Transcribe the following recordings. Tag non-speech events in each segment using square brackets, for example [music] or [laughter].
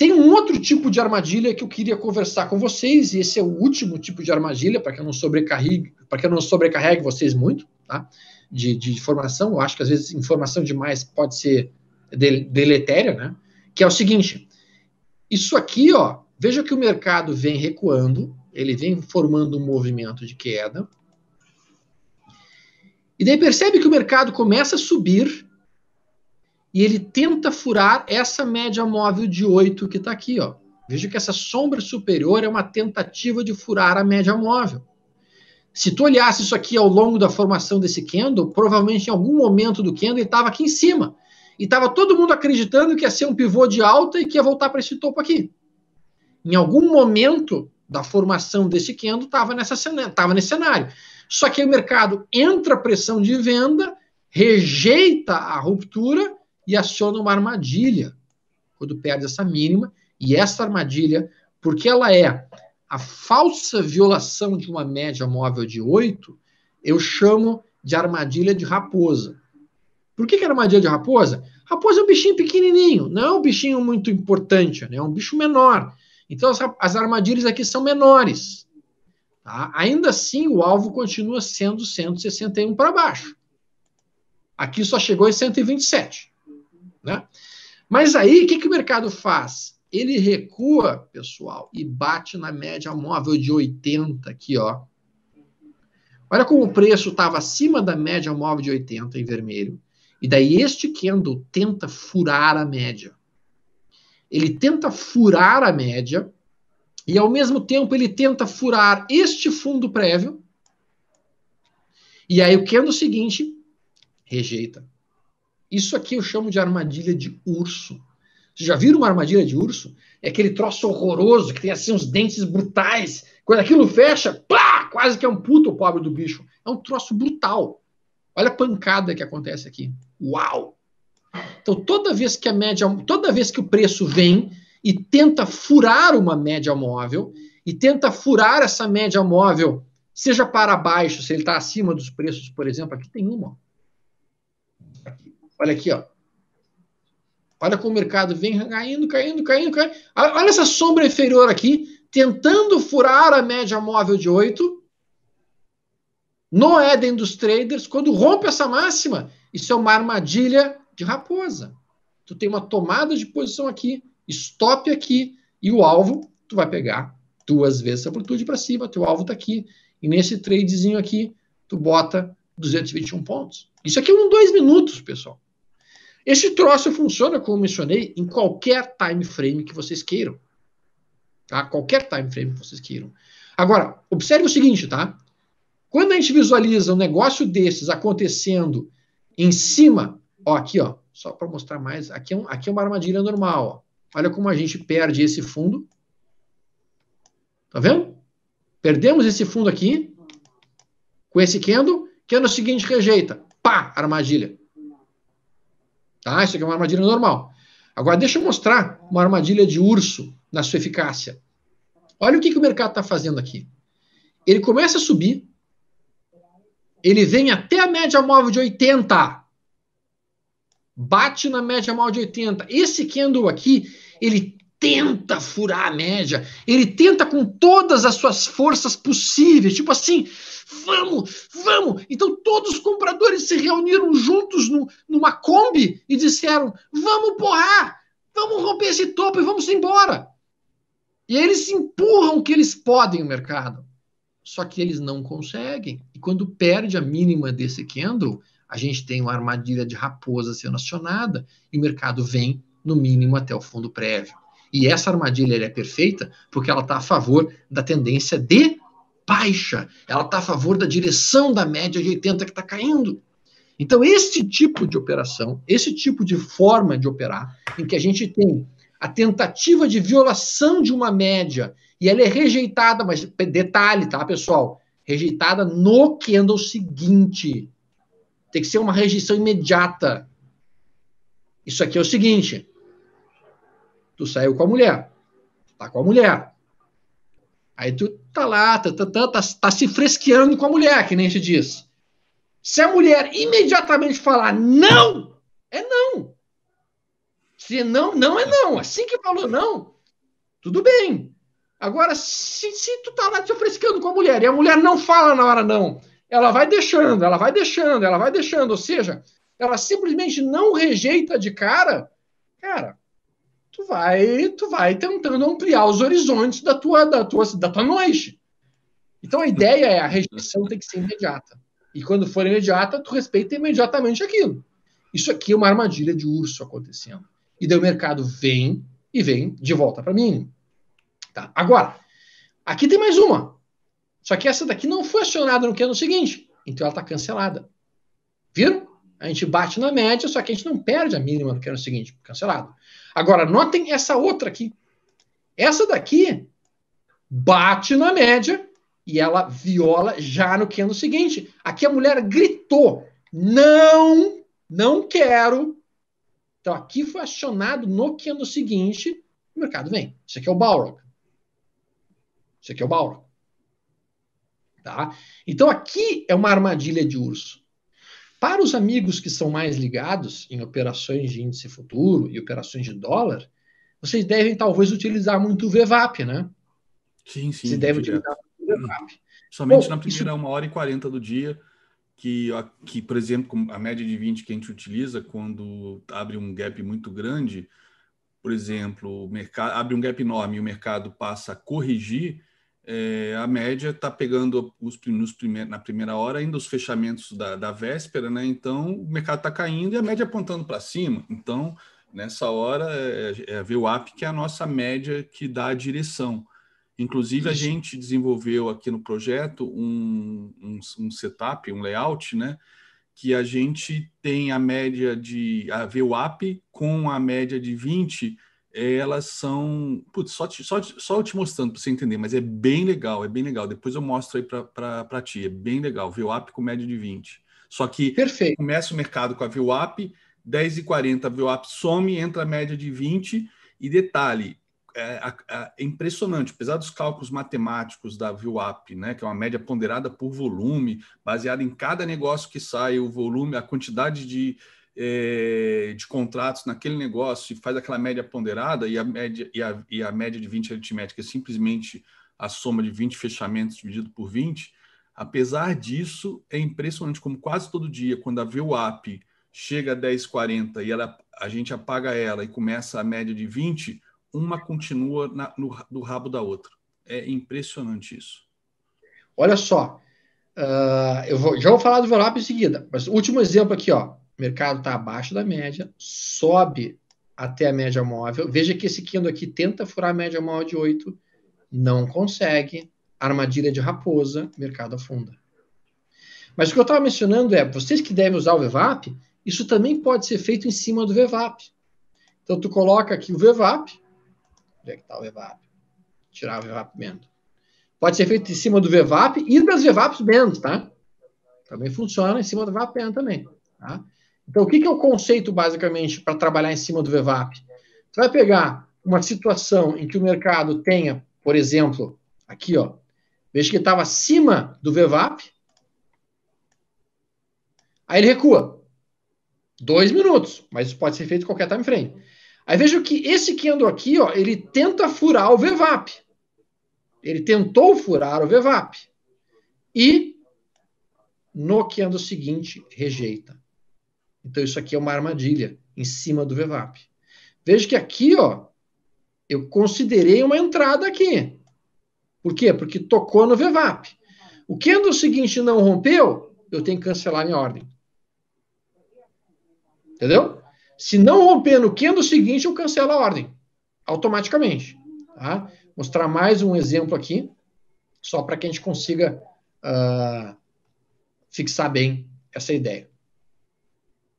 Tem um outro tipo de armadilha que eu queria conversar com vocês, e esse é o último tipo de armadilha, para que eu não sobrecarregue, para que eu não sobrecarregue vocês muito, tá? De, de informação. Eu acho que às vezes informação demais pode ser del deletéria, né? Que é o seguinte: isso aqui, ó, veja que o mercado vem recuando, ele vem formando um movimento de queda. E daí percebe que o mercado começa a subir e ele tenta furar essa média móvel de 8 que está aqui. Ó. Veja que essa sombra superior é uma tentativa de furar a média móvel. Se tu olhasse isso aqui ao longo da formação desse candle, provavelmente em algum momento do candle ele estava aqui em cima. E estava todo mundo acreditando que ia ser um pivô de alta e que ia voltar para esse topo aqui. Em algum momento da formação desse candle estava nesse cenário. Só que o mercado entra pressão de venda, rejeita a ruptura e aciona uma armadilha quando perde essa mínima. E essa armadilha, porque ela é a falsa violação de uma média móvel de 8, eu chamo de armadilha de raposa. Por que, que é armadilha de raposa? Raposa é um bichinho pequenininho, não é um bichinho muito importante, né? é um bicho menor. Então as, as armadilhas aqui são menores. Tá? Ainda assim, o alvo continua sendo 161 para baixo. Aqui só chegou em 127. Né? Mas aí, o que, que o mercado faz? Ele recua, pessoal, e bate na média móvel de 80 aqui, ó. Olha como o preço estava acima da média móvel de 80 em vermelho. E daí este candle tenta furar a média. Ele tenta furar a média e ao mesmo tempo ele tenta furar este fundo prévio. E aí o candle é seguinte rejeita. Isso aqui eu chamo de armadilha de urso. Vocês já viram uma armadilha de urso? É aquele troço horroroso que tem assim uns dentes brutais. Quando aquilo fecha, pá, quase que é um puto o pobre do bicho. É um troço brutal. Olha a pancada que acontece aqui. Uau! Então, toda vez que a média, toda vez que o preço vem e tenta furar uma média móvel e tenta furar essa média móvel, seja para baixo, se ele está acima dos preços, por exemplo, aqui tem uma. Aqui. Olha aqui, ó. Olha como o mercado vem caindo, caindo, caindo, caindo. Olha essa sombra inferior aqui, tentando furar a média móvel de 8. No Éden dos traders, quando rompe essa máxima, isso é uma armadilha de raposa. Tu tem uma tomada de posição aqui, stop aqui, e o alvo, tu vai pegar duas vezes a amplitude para cima, teu alvo está aqui. E nesse tradezinho aqui, tu bota 221 pontos. Isso aqui é um dois minutos, pessoal. Esse troço funciona, como mencionei, em qualquer time frame que vocês queiram. Tá? Qualquer time frame que vocês queiram. Agora, observe o seguinte, tá? Quando a gente visualiza um negócio desses acontecendo em cima, ó, aqui, ó, só para mostrar mais, aqui é, um, aqui é uma armadilha normal. Ó. Olha como a gente perde esse fundo. Tá vendo? Perdemos esse fundo aqui com esse candle. É no seguinte rejeita. Pá, armadilha. Tá? Isso aqui é uma armadilha normal. Agora, deixa eu mostrar uma armadilha de urso na sua eficácia. Olha o que, que o mercado está fazendo aqui. Ele começa a subir, ele vem até a média móvel de 80. Bate na média móvel de 80. Esse candle aqui, ele tenta furar a média, ele tenta com todas as suas forças possíveis. Tipo assim, vamos, vamos. Então todos os compradores se reuniram juntos no, numa Kombi e disseram: vamos porrar, vamos romper esse topo e vamos embora. E aí eles empurram o que eles podem no mercado. Só que eles não conseguem. E quando perde a mínima desse candle, a gente tem uma armadilha de raposa sendo acionada e o mercado vem, no mínimo, até o fundo prévio. E essa armadilha é perfeita porque ela está a favor da tendência de baixa, ela está a favor da direção da média de 80 que está caindo. Então, esse tipo de operação, esse tipo de forma de operar, em que a gente tem a tentativa de violação de uma média e ela é rejeitada, mas detalhe, tá, pessoal? Rejeitada no candle seguinte. Tem que ser uma rejeição imediata. Isso aqui é o seguinte: tu saiu com a mulher, tá com a mulher, Aí tu tá lá, tá, tá, tá, tá, tá se fresqueando com a mulher, que nem se diz. Se a mulher imediatamente falar não, é não. Se não, não é não. Assim que falou não, tudo bem. Agora, se, se tu tá lá te fresqueando com a mulher e a mulher não fala na hora não, ela vai deixando, ela vai deixando, ela vai deixando, ou seja, ela simplesmente não rejeita de cara, cara, tu vai, tu vai tentando ampliar os horizontes da tua, da tua, da tua noite. Então a ideia é a rejeição tem que ser imediata. E quando for imediata, tu respeita imediatamente aquilo. Isso aqui é uma armadilha de urso acontecendo. E daí o mercado vem e vem de volta para mim. Tá. Agora, aqui tem mais uma. Só que essa daqui não foi acionada no que ano é seguinte. Então ela está cancelada. Viram? A gente bate na média, só que a gente não perde a mínima no que era o seguinte, cancelado. Agora, notem essa outra aqui. Essa daqui bate na média e ela viola já no que ano seguinte. Aqui a mulher gritou: não, não quero. Então aqui foi acionado no que ano seguinte. O mercado vem. Isso aqui é o Balrog. Isso aqui é o Balrog. Tá? Então aqui é uma armadilha de urso. Para os amigos que são mais ligados em operações de índice futuro e operações de dólar, vocês devem talvez utilizar muito o VWAP, né? Sim, sim. Você deve direto. utilizar muito o VWAP. Uhum. Somente Bom, na primeira isso... 1 hora e 40 do dia, que, que, por exemplo, a média de 20 que a gente utiliza quando abre um gap muito grande, por exemplo, o mercado abre um gap enorme e o mercado passa a corrigir, é, a média está pegando os, nos primeir, na primeira hora ainda os fechamentos da, da véspera, né? Então o mercado está caindo e a média apontando para cima. Então, nessa hora é, é a é VWAP que é a nossa média que dá a direção. Inclusive, a gente desenvolveu aqui no projeto um, um, um, setup, um layout, né? Que a gente tem a média de a VWAP com a média de 20 elas são. Putz, só, te, só, só te mostrando para você entender, mas é bem legal, é bem legal. Depois eu mostro aí para ti, é bem legal. VWAP com média de 20. Só que Perfeito. começa o mercado com a VWAP, 40, a VWAP some, entra a média de 20. E detalhe, é, é, é, impressionante, apesar dos cálculos matemáticos da VWAP, né, que é uma média ponderada por volume, baseada em cada negócio que sai, o volume, a quantidade de, é, de contratos naquele negócio e faz aquela média ponderada e a média, e a, e a média de 20 aritmética é simplesmente a soma de 20 fechamentos dividido por 20, apesar disso, é impressionante como quase todo dia, quando a VWAP chega a 10,40 e ela, a gente apaga ela e começa a média de 20, uma continua na, no, no rabo da outra. É impressionante isso. Olha só, uh, eu vou, já vou falar do VWAP em seguida, mas último exemplo aqui, ó o mercado está abaixo da média, sobe até a média móvel. Veja que esse Kendo aqui tenta furar a média móvel de 8, não consegue. Armadilha de raposa, mercado afunda. Mas o que eu estava mencionando é, vocês que devem usar o VWAP, isso também pode ser feito em cima do VWAP. Então, tu coloca aqui o VWAP, onde é que está o VWAP? Tirar o VWAP Mendo. Pode ser feito em cima do VWAP e das VWAPs menos, tá? Também funciona em cima do VWAP Mendo também, tá? Então, o que, que é o conceito, basicamente, para trabalhar em cima do VWAP? Você vai pegar uma situação em que o mercado tenha, por exemplo, aqui, ó, veja que estava acima do VWAP, aí ele recua. Dois minutos, mas isso pode ser feito em qualquer time frame. Aí veja que esse candle aqui, ó, ele tenta furar o VWAP. Ele tentou furar o VWAP. E no candle seguinte, rejeita. Então isso aqui é uma armadilha em cima do VWAP. Veja que aqui, ó, eu considerei uma entrada aqui. Por quê? Porque tocou no VWAP. O no é seguinte não rompeu, eu tenho que cancelar minha ordem. Entendeu? Se não romper no candle é seguinte, eu cancelo a ordem automaticamente. Tá? Mostrar mais um exemplo aqui, só para que a gente consiga uh, fixar bem essa ideia.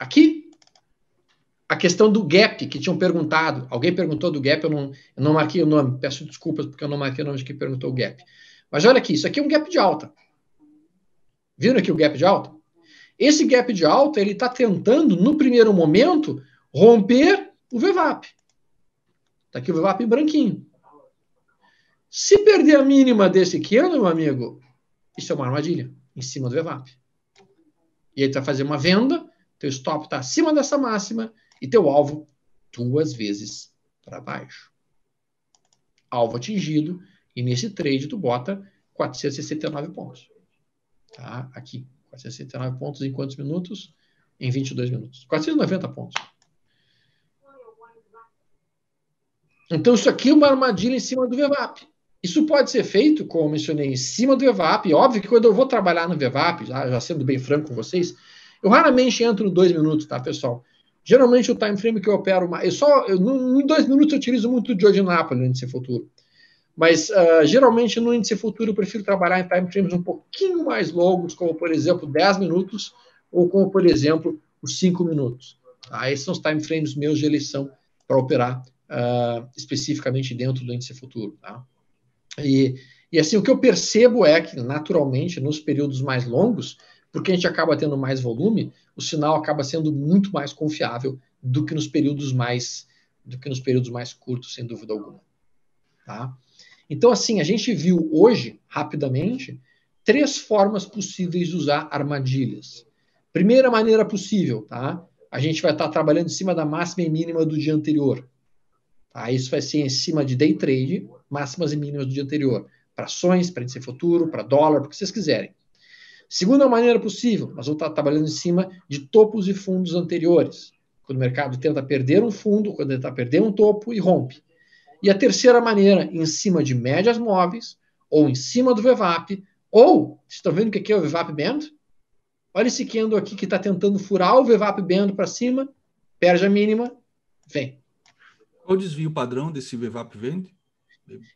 Aqui, a questão do gap que tinham perguntado. Alguém perguntou do gap, eu não, eu não marquei o nome. Peço desculpas porque eu não marquei o nome de quem perguntou o gap. Mas olha aqui, isso aqui é um gap de alta. Viram aqui o gap de alta? Esse gap de alta ele está tentando, no primeiro momento, romper o VWAP. Está aqui o VWAP branquinho. Se perder a mínima desse aqui, meu amigo, isso é uma armadilha em cima do VWAP. E ele está fazendo uma venda teu stop está acima dessa máxima e teu alvo duas vezes para baixo. Alvo atingido e nesse trade tu bota 469 pontos. Tá? Aqui, 469 pontos em quantos minutos? Em 22 minutos. 490 pontos. Então isso aqui é uma armadilha em cima do VWAP. Isso pode ser feito, como mencionei, em cima do VWAP. Óbvio que quando eu vou trabalhar no VWAP, já, já sendo bem franco com vocês, eu raramente entro dois minutos, tá, pessoal? Geralmente o time frame que eu opero, eu só eu, em dois minutos eu utilizo muito o George Napoli no índice futuro. Mas uh, geralmente no índice futuro eu prefiro trabalhar em time frames um pouquinho mais longos, como por exemplo 10 minutos, ou como por exemplo os 5 minutos. Tá? Esses são os time frames meus de eleição para operar uh, especificamente dentro do índice futuro. Tá? E, e assim, o que eu percebo é que naturalmente nos períodos mais longos, porque a gente acaba tendo mais volume, o sinal acaba sendo muito mais confiável do que nos períodos mais do que nos períodos mais curtos, sem dúvida alguma. Tá? Então, assim, a gente viu hoje, rapidamente, três formas possíveis de usar armadilhas. Primeira maneira possível, tá? A gente vai estar tá trabalhando em cima da máxima e mínima do dia anterior. Tá? Isso vai ser em cima de day trade, máximas e mínimas do dia anterior. Para ações, para índice futuro, para dólar, para o que vocês quiserem. Segunda maneira possível, nós vamos estar trabalhando em cima de topos e fundos anteriores. Quando o mercado tenta perder um fundo, quando ele está perdendo um topo e rompe. E a terceira maneira, em cima de médias móveis, ou em cima do VWAP, ou, vocês estão vendo o que aqui é, é o VWAP Band? Olha esse candle aqui que está tentando furar o VWAP Band para cima, perde a mínima, vem. Qual o desvio padrão desse VWAP Band?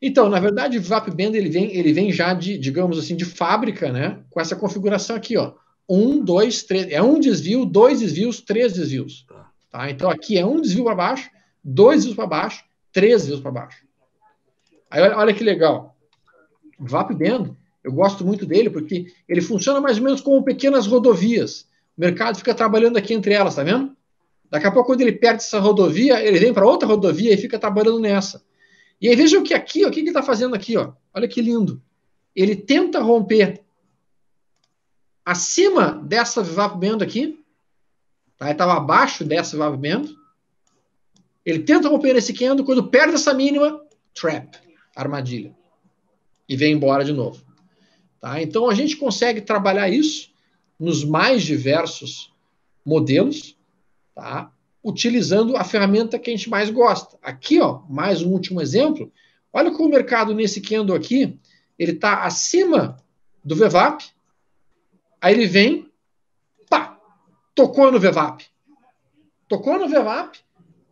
Então, na verdade, o VapBand ele vem, ele vem já de, digamos assim, de fábrica, né? Com essa configuração aqui, ó. Um, dois, três. É um desvio, dois desvios, três desvios. Tá? tá? Então aqui é um desvio para baixo, dois desvios para baixo, três desvios para baixo. Aí olha, olha que legal. Vap Band, eu gosto muito dele porque ele funciona mais ou menos como pequenas rodovias. O mercado fica trabalhando aqui entre elas, tá vendo? Daqui a pouco, quando ele perde essa rodovia, ele vem para outra rodovia e fica trabalhando nessa. E aí vejam o que aqui, ó, o que ele está fazendo aqui, ó. olha que lindo. Ele tenta romper acima dessa Vivapo aqui, tá? estava abaixo dessa Vivapo ele tenta romper esse candle, quando perde essa mínima, trap, armadilha, e vem embora de novo. Tá? Então a gente consegue trabalhar isso nos mais diversos modelos, tá? utilizando a ferramenta que a gente mais gosta. Aqui, ó, mais um último exemplo. Olha como o mercado nesse candle aqui, ele está acima do VWAP, aí ele vem, pá, tocou no VWAP. Tocou no VWAP,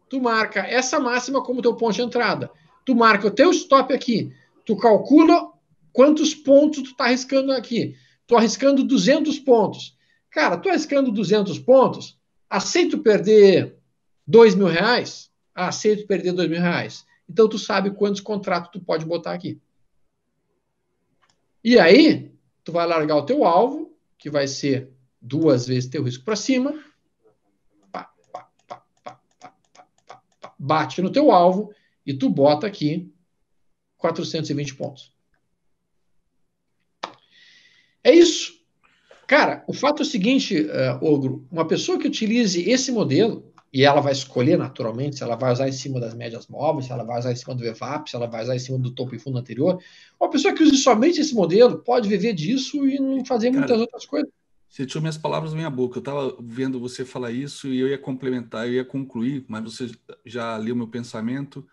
tu marca essa máxima como teu ponto de entrada. Tu marca o teu stop aqui, tu calcula quantos pontos tu está arriscando aqui. Tô arriscando 200 pontos. Cara, tô arriscando 200 pontos, aceito perder Dois mil reais? aceito ah, perder dois mil reais. Então tu sabe quantos contratos tu pode botar aqui. E aí, tu vai largar o teu alvo, que vai ser duas vezes teu risco para cima. Pá, pá, pá, Bate no teu alvo e tu bota aqui 420 pontos. É isso. Cara, o fato é o seguinte, uh, Ogro, uma pessoa que utilize esse modelo, e ela vai escolher naturalmente se ela vai usar em cima das médias móveis, se ela vai usar em cima do EVAP, se ela vai usar em cima do topo e fundo anterior. Uma pessoa que use somente esse modelo pode viver disso e não fazer Cara, muitas outras coisas. Você tirou minhas palavras da minha boca. Eu estava vendo você falar isso e eu ia complementar, eu ia concluir, mas você já leu meu pensamento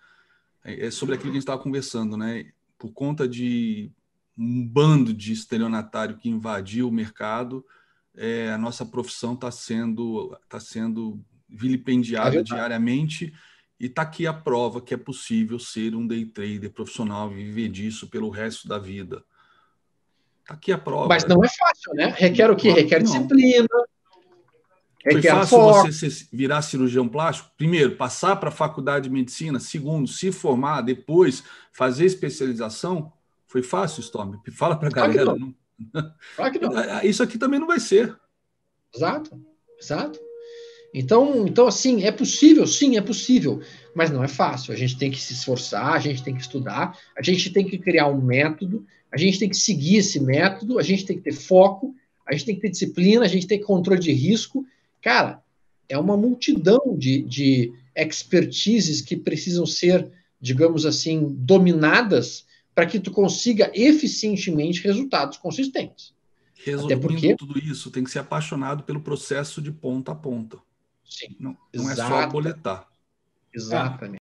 é, é sobre aquilo que a gente estava conversando, né? Por conta de um bando de estelionatário que invadiu o mercado, é, a nossa profissão está sendo, tá sendo vilipendiado é diariamente. E está aqui a prova que é possível ser um day trader profissional e viver disso pelo resto da vida. Está aqui a prova. Mas não é fácil, né? Requer o quê? Requer não. disciplina. Requer Foi fácil foco. você virar cirurgião plástico? Primeiro, passar para a faculdade de medicina. Segundo, se formar. Depois, fazer especialização. Foi fácil, Storm? [laughs] Fala para a galera. Claro que não. Claro que não. [laughs] Isso aqui também não vai ser. Exato, exato. Então, então, assim, é possível, sim, é possível, mas não é fácil. A gente tem que se esforçar, a gente tem que estudar, a gente tem que criar um método, a gente tem que seguir esse método, a gente tem que ter foco, a gente tem que ter disciplina, a gente tem que ter controle de risco. Cara, é uma multidão de, de expertises que precisam ser, digamos assim, dominadas para que tu consiga eficientemente resultados consistentes. Resumindo porque... tudo isso, tem que ser apaixonado pelo processo de ponta a ponta. Sim. Não, não é só boletar. Exatamente.